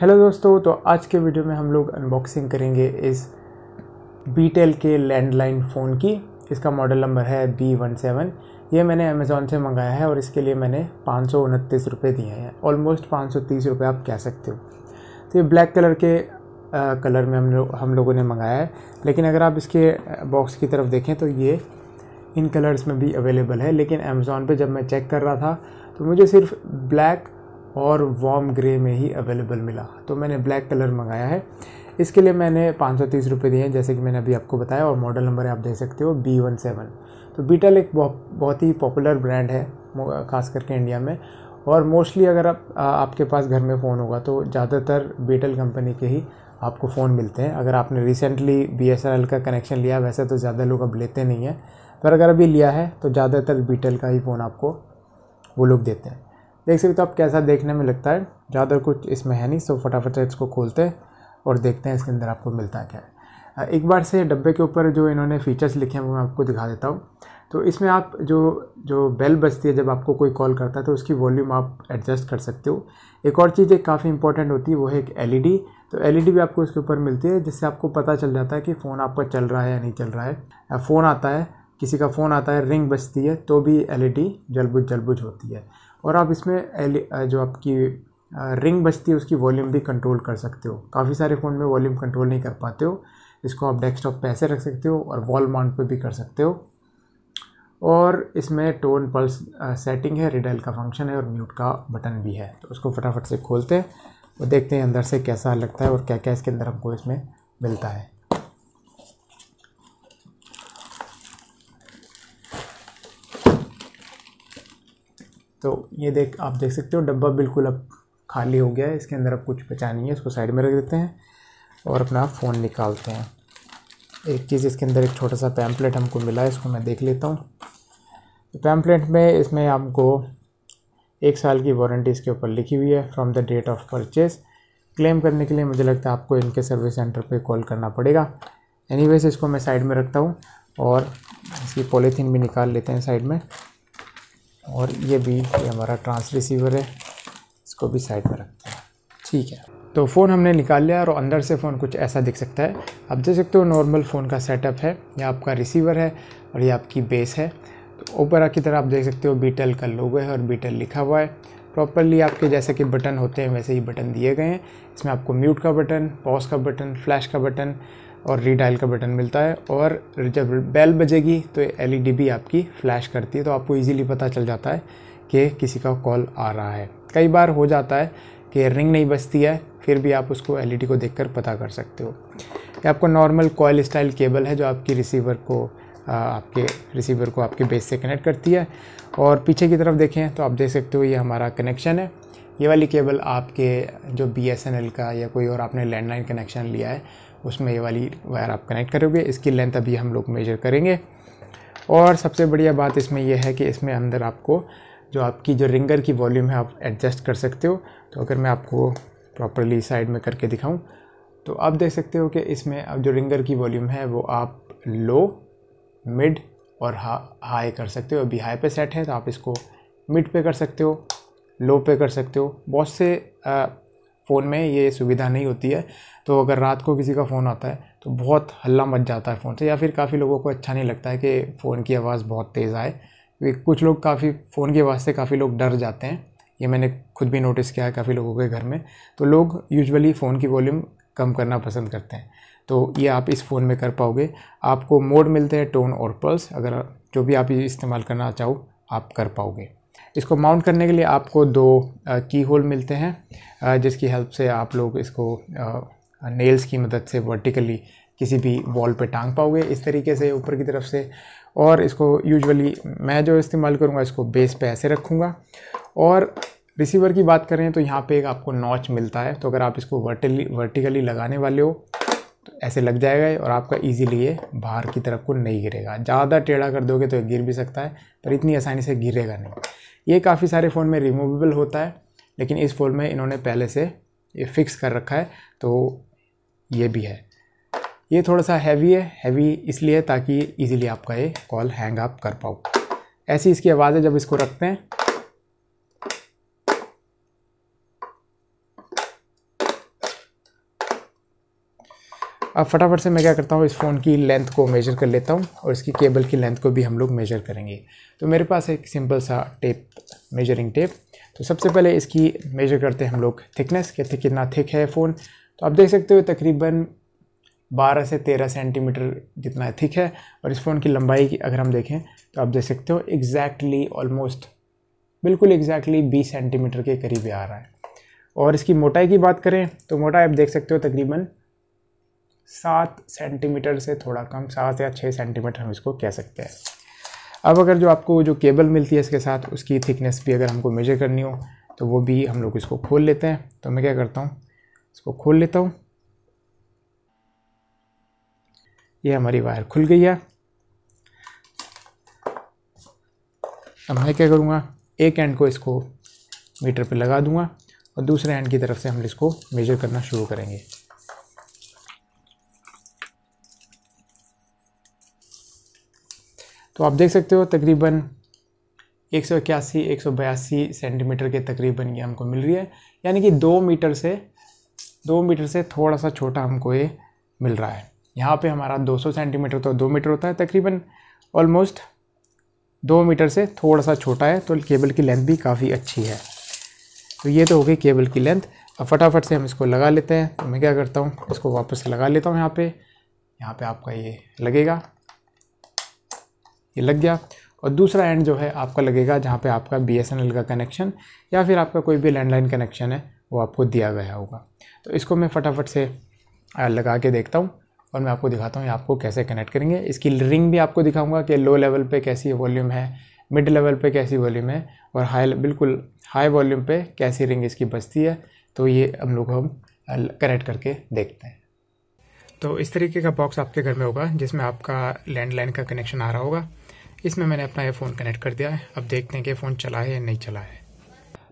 hello दोस्तों तो आज के वीडियो में हम लोग अनबॉक्सिंग करेंगे इस बीटेल के लैंडलाइन फ़ोन की इसका मॉडल नंबर है बी वन सेवन ये मैंने अमेज़ोन से मंगाया है और इसके लिए मैंने पाँच सौ उनतीस रुपये दिए हैं ऑलमोस्ट पाँच सौ तीस रुपये आप कह सकते हो तो ये ब्लैक कलर के आ, कलर में हम लोग हम लोगों ने मंगाया है लेकिन अगर आप इसके बॉक्स की तरफ देखें तो ये इन कलर्स में भी अवेलेबल है लेकिन अमेज़ॉन पर जब मैं चेक कर रहा था तो मुझे सिर्फ ब्लैक और वॉम ग्रे में ही अवेलेबल मिला तो मैंने ब्लैक कलर मंगाया है इसके लिए मैंने पाँच सौ तीस रुपये दिए हैं जैसे कि मैंने अभी आपको बताया और मॉडल नंबर आप देख सकते हो बी वन सेवन तो बीटल एक बहुत बहुत ही पॉपुलर ब्रांड है खास करके इंडिया में और मोस्टली अगर आप आ, आपके पास घर में फ़ोन होगा तो ज़्यादातर बीटल कंपनी के ही आपको फ़ोन मिलते हैं अगर आपने रिसेंटली बी का कनेक्शन लिया वैसे तो ज़्यादा लोग अब लेते नहीं हैं पर अगर अभी लिया है तो ज़्यादातर बीटल का ही फ़ोन आपको वो लोग देते हैं देख सकते हो तो आप कैसा देखने में लगता है ज़्यादा कुछ इसमें है नहीं सो तो फटाफट से इसको खोलते हैं और देखते हैं इसके अंदर आपको मिलता क्या है एक बार से डब्बे के ऊपर जो इन्होंने फीचर्स लिखे हैं वो मैं आपको दिखा देता हूँ तो इसमें आप जो जो बेल बजती है जब आपको कोई कॉल करता है तो उसकी वॉल्यूम आप एडजस्ट कर सकते हो एक और चीज़ एक काफ़ी इंपॉर्टेंट होती है वो है एक एल e तो एल e भी आपको इसके ऊपर मिलती है जिससे आपको पता चल जाता है कि फ़ोन आपका चल रहा है या नहीं चल रहा है फ़ोन आता है किसी का फ़ोन आता है रिंग बजती है तो भी डी e जलबुझ जलबुझ होती है और आप इसमें एल e, जो आपकी रिंग बजती है उसकी वॉल्यूम भी कंट्रोल कर सकते हो काफ़ी सारे फ़ोन में वॉल्यूम कंट्रोल नहीं कर पाते हो इसको आप डेस्कटॉप पे ऐसे रख सकते हो और वॉल माउंट पे भी कर सकते हो और इसमें टोन पल्स सेटिंग है रिडाइल का फंक्शन है और म्यूट का बटन भी है तो उसको फटाफट से खोलते हैं और देखते हैं अंदर से कैसा लगता है और क्या क्या इसके अंदर हमको इसमें मिलता है तो ये देख आप देख सकते हो डब्बा बिल्कुल अब खाली हो गया है इसके अंदर अब कुछ बचा नहीं है इसको साइड में रख देते हैं और अपना फ़ोन निकालते हैं एक चीज़ इसके अंदर एक छोटा सा पैम्पलेट हमको मिला है इसको मैं देख लेता हूँ तो पैम्पलेट में इसमें आपको एक साल की वारंटी इसके ऊपर लिखी हुई है from the date of purchase claim करने के लिए मुझे लगता है आपको इनके सर्विस सेंटर पे कॉल करना पड़ेगा एनीवेज इसको मैं साइड में रखता हूँ और इसकी पॉलीथीन भी निकाल लेते हैं साइड में और ये भी ये हमारा ट्रांस रिसीवर है इसको भी साइड पर रखते हैं ठीक है तो फ़ोन हमने निकाल लिया और अंदर से फ़ोन कुछ ऐसा दिख सकता है आप देख सकते हो नॉर्मल फ़ोन का सेटअप है यह आपका रिसीवर है और ये आपकी बेस है तो ऊपर की तरह आप देख सकते हो बीटल का लोगो है और बीटल लिखा हुआ है प्रॉपरली आपके जैसे कि बटन होते हैं वैसे ही बटन दिए गए हैं इसमें आपको म्यूट का बटन पॉज का बटन फ्लैश का बटन और रीडायल का बटन मिलता है और जब बेल बजेगी तो एलईडी e भी आपकी फ्लैश करती है तो आपको इजीली पता चल जाता है कि किसी का कॉल आ रहा है कई बार हो जाता है कि रिंग नहीं बजती है फिर भी आप उसको एल e को देखकर पता कर सकते हो ये आपको नॉर्मल कॉयल स्टाइल केबल है जो आपकी रिसीवर को आपके रिसीवर को आपके बेस से कनेक्ट करती है और पीछे की तरफ देखें तो आप देख सकते हो ये हमारा कनेक्शन है ये वाली केबल आपके जो बी का या कोई और आपने लैंडलाइन कनेक्शन लिया है उसमें ये वाली वायर आप कनेक्ट करोगे इसकी लेंथ अभी हम लोग मेजर करेंगे और सबसे बढ़िया बात इसमें यह है कि इसमें अंदर आपको जो आपकी जो रिंगर की वॉल्यूम है आप एडजस्ट कर सकते हो तो अगर मैं आपको प्रॉपरली साइड में करके दिखाऊं तो आप देख सकते हो कि इसमें अब जो रिंगर की वॉल्यूम है वो आप लो मिड और हा हाई कर सकते हो अभी हाई पे सेट है तो आप इसको मिड पे कर सकते हो लो पे कर सकते हो बहुत से फ़ोन में ये सुविधा नहीं होती है तो अगर रात को किसी का फ़ोन आता है तो बहुत हल्ला मच जाता है फ़ोन से या फिर काफ़ी लोगों को अच्छा नहीं लगता है कि फ़ोन की आवाज़ बहुत तेज़ आए क्योंकि कुछ लोग काफ़ी फ़ोन की आवाज़ से काफ़ी लोग डर जाते हैं ये मैंने खुद भी नोटिस किया है काफ़ी लोगों के घर में तो लोग यूजुअली फ़ोन की वॉल्यूम कम करना पसंद करते हैं तो ये आप इस फ़ोन में कर पाओगे आपको मोड मिलते हैं टोन और पल्स अगर जो भी आप इस्तेमाल करना चाहो आप कर पाओगे इसको माउंट करने के लिए आपको दो की होल मिलते हैं जिसकी हेल्प से आप लोग इसको नेल्स की मदद से वर्टिकली किसी भी वॉल पे टांग पाओगे इस तरीके से ऊपर की तरफ से और इसको यूजुअली मैं जो इस्तेमाल करूँगा इसको बेस पे ऐसे रखूँगा और रिसीवर की बात करें तो यहाँ पे एक आपको नॉच मिलता है तो अगर आप इसको वर्टिकली वर्टिकली लगाने वाले हो तो ऐसे लग जाएगा और आपका इजीली ये बाहर की तरफ को नहीं गिरेगा ज़्यादा टेढ़ा कर दोगे तो गिर भी सकता है पर इतनी आसानी से गिरेगा नहीं ये काफ़ी सारे फ़ोन में रिमूवेबल होता है लेकिन इस फ़ोन में इन्होंने पहले से ये फिक्स कर रखा है तो ये भी है ये थोड़ा सा हैवी है हैवी इसलिए ताकि ईज़िली आपका ये कॉल हैंग अप कर पाओ ऐसी इसकी आवाज़ है जब इसको रखते हैं अब फटाफट से मैं क्या करता हूँ इस फ़ोन की लेंथ को मेजर कर लेता हूँ और इसकी केबल की लेंथ को भी हम लोग मेजर करेंगे तो मेरे पास एक सिंपल सा टेप मेजरिंग टेप तो सबसे पहले इसकी मेजर करते हैं हम लोग थिकनेस कहते कितना थिक है फ़ोन तो आप देख सकते हो तकरीबन 12 से 13 सेंटीमीटर जितना थिक है और इस फ़ोन की लंबाई की अगर हम देखें तो आप देख सकते हो एग्जैक्टली ऑलमोस्ट बिल्कुल एग्जैक्टली 20 सेंटीमीटर के करीब आ रहा है और इसकी मोटाई की बात करें तो मोटाई आप देख सकते हो तकरीबन सात सेंटीमीटर से थोड़ा कम सात या छः सेंटीमीटर हम इसको कह सकते हैं अब अगर जो आपको जो केबल मिलती है इसके साथ उसकी थिकनेस भी अगर हमको मेजर करनी हो तो वो भी हम लोग इसको खोल लेते हैं तो मैं क्या करता हूँ इसको खोल लेता हूँ ये हमारी वायर खुल गई है अब मैं क्या करूँगा एक एंड को इसको मीटर पे लगा दूँगा और दूसरे एंड की तरफ से हम इसको मेजर करना शुरू करेंगे तो आप देख सकते हो तकरीबन एक सौ इक्यासी एक सौ बयासी सेंटीमीटर के तकरीबन ये हमको मिल रही है यानी कि दो मीटर से दो मीटर से थोड़ा सा छोटा हमको ये मिल रहा है यहाँ पे हमारा 200 सेंटीमीटर तो दो मीटर होता है तकरीबन ऑलमोस्ट दो मीटर से थोड़ा सा छोटा है तो केबल की लेंथ भी काफ़ी अच्छी है तो ये तो हो गई केबल की लेंथ अब फटाफट से हम इसको लगा लेते हैं तो मैं क्या करता हूँ इसको वापस लगा लेता हूँ यहाँ पर यहाँ पर आपका ये लगेगा ये लग गया और दूसरा एंड जो है आपका लगेगा जहाँ पे आपका बी का कनेक्शन या फिर आपका कोई भी लैंडलाइन कनेक्शन है वो आपको दिया गया होगा तो इसको मैं फटाफट से लगा के देखता हूँ और मैं आपको दिखाता हूँ आपको कैसे कनेक्ट करेंगे इसकी रिंग भी आपको दिखाऊंगा कि लो लेवल पे कैसी वॉल्यूम है मिड लेवल पे कैसी वॉल्यूम है और हाई बिल्कुल हाई वॉल्यूम पे कैसी रिंग इसकी बचती है तो ये हम लोग हम कनेक्ट करके देखते हैं तो इस तरीके का बॉक्स आपके घर में होगा जिसमें आपका लैंडलाइन का कनेक्शन आ रहा होगा इसमें मैंने अपना ये फ़ोन कनेक्ट कर दिया है अब देखते हैं कि फ़ोन चला है या नहीं चला है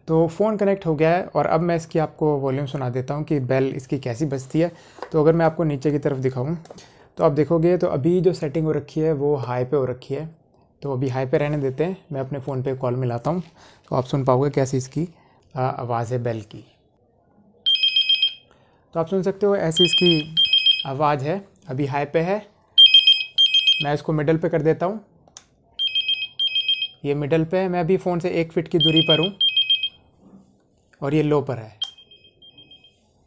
तो फ़ोन कनेक्ट हो गया है और अब मैं इसकी आपको वॉल्यूम सुना देता हूँ कि बेल इसकी कैसी बजती है तो अगर मैं आपको नीचे की तरफ दिखाऊँ तो आप देखोगे तो अभी जो सेटिंग हो रखी है वो हाई पे हो रखी है तो अभी हाई पे रहने देते हैं मैं अपने फ़ोन पे कॉल मिलाता हूँ तो आप सुन पाओगे कैसी इसकी आवाज़ है बेल की तो आप सुन सकते हो ऐसी इसकी आवाज़ है अभी हाई पे है मैं इसको मिडल पे कर देता हूँ ये मिडल पे है मैं भी फ़ोन से एक फिट की दूरी पर हूँ और ये लो पर है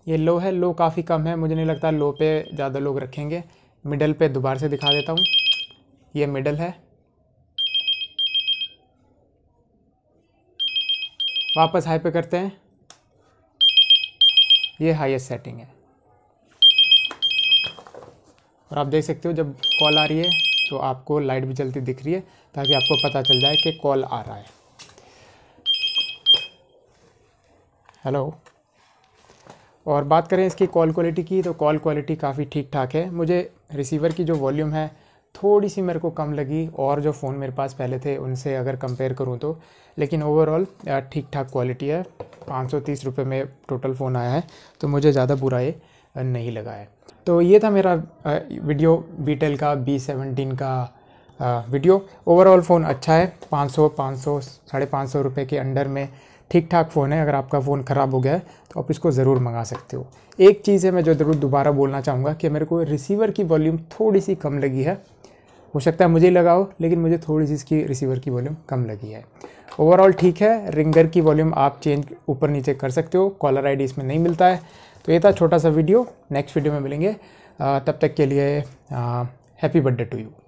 ये लो है लो काफ़ी कम है मुझे नहीं लगता लो पे ज़्यादा लोग रखेंगे मिडल पे दोबारा से दिखा देता हूँ ये मिडल है वापस हाई पे करते हैं ये हाईएस्ट सेटिंग है और आप देख सकते हो जब कॉल आ रही है तो आपको लाइट भी जलती दिख रही है ताकि आपको पता चल जाए कि कॉल आ रहा है हेलो और बात करें इसकी कॉल क्वालिटी की तो कॉल क्वालिटी काफ़ी ठीक ठाक है मुझे रिसीवर की जो वॉल्यूम है थोड़ी सी मेरे को कम लगी और जो फ़ोन मेरे पास पहले थे उनसे अगर कंपेयर करूँ तो लेकिन ओवरऑल ठीक ठाक क्वालिटी है पाँच सौ तीस रुपये में टोटल फ़ोन आया है तो मुझे ज़्यादा बुरा ये नहीं लगा है तो ये था मेरा वीडियो बीटेल का बी सेवनटीन का वीडियो ओवरऑल फ़ोन अच्छा है 500 500 साढ़े पाँच सौ रुपये के अंडर में ठीक ठाक फ़ोन है अगर आपका फ़ोन ख़राब हो गया है तो आप इसको ज़रूर मंगा सकते हो एक चीज़ है मैं जो ज़रूर दोबारा बोलना चाहूँगा कि मेरे को रिसीवर की वॉल्यूम थोड़ी सी कम लगी है हो सकता है मुझे लगा हो लेकिन मुझे थोड़ी सी इसकी रिसीवर की वॉल्यूम कम लगी है ओवरऑल ठीक है रिंगर की वॉल्यूम आप चेंज ऊपर नीचे कर सकते हो कॉलर आईडी इसमें नहीं मिलता है तो ये था छोटा सा वीडियो नेक्स्ट वीडियो में मिलेंगे तब तक के लिए हैप्पी बर्थडे टू यू